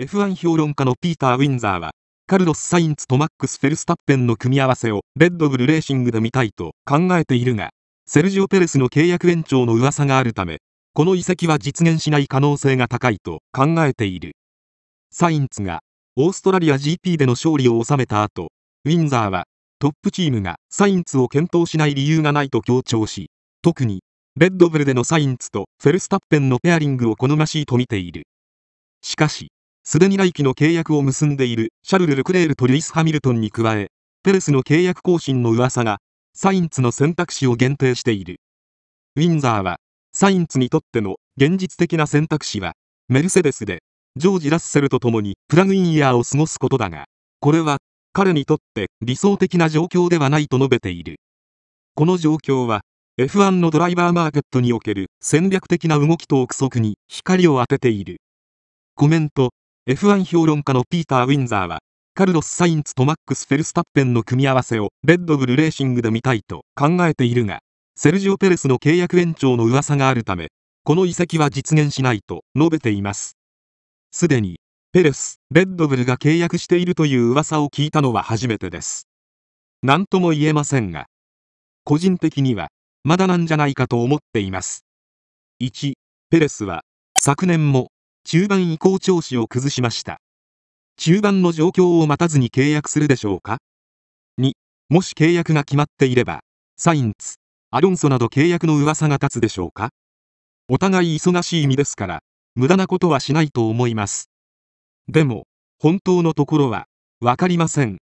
F1 評論家のピーター・ウィンザーは、カルロス・サインツとマックス・フェルスタッペンの組み合わせをレッドブルレーシングで見たいと考えているが、セルジオ・ペレスの契約延長の噂があるため、この移籍は実現しない可能性が高いと考えている。サインツがオーストラリア GP での勝利を収めた後、ウィンザーはトップチームがサインツを検討しない理由がないと強調し、特にレッドブルでのサインツとフェルスタッペンのペアリングを好ましいと見ている。しかし、すでに来季の契約を結んでいるシャルル・ルクレールとルイス・ハミルトンに加え、ペレスの契約更新の噂が、サインツの選択肢を限定している。ウィンザーは、サインツにとっての現実的な選択肢は、メルセデスで、ジョージ・ラッセルと共にプラグインイヤーを過ごすことだが、これは、彼にとって理想的な状況ではないと述べている。この状況は、F1 のドライバーマーケットにおける戦略的な動きと憶測に光を当てている。コメント F1 評論家のピーター・ウィンザーは、カルロス・サインツとマックス・フェルスタッペンの組み合わせをレッドブルレーシングで見たいと考えているが、セルジオ・ペレスの契約延長の噂があるため、この移籍は実現しないと述べています。すでに、ペレス、レッドブルが契約しているという噂を聞いたのは初めてです。何とも言えませんが、個人的には、まだなんじゃないかと思っています。1、ペレスは、昨年も中盤以降調子を崩しました。中盤の状況を待たずに契約するでしょうか ?2、もし契約が決まっていれば、サインツ、アロンソなど契約の噂が立つでしょうかお互い忙しい身ですから、無駄なことはしないと思います。でも、本当のところは、わかりません。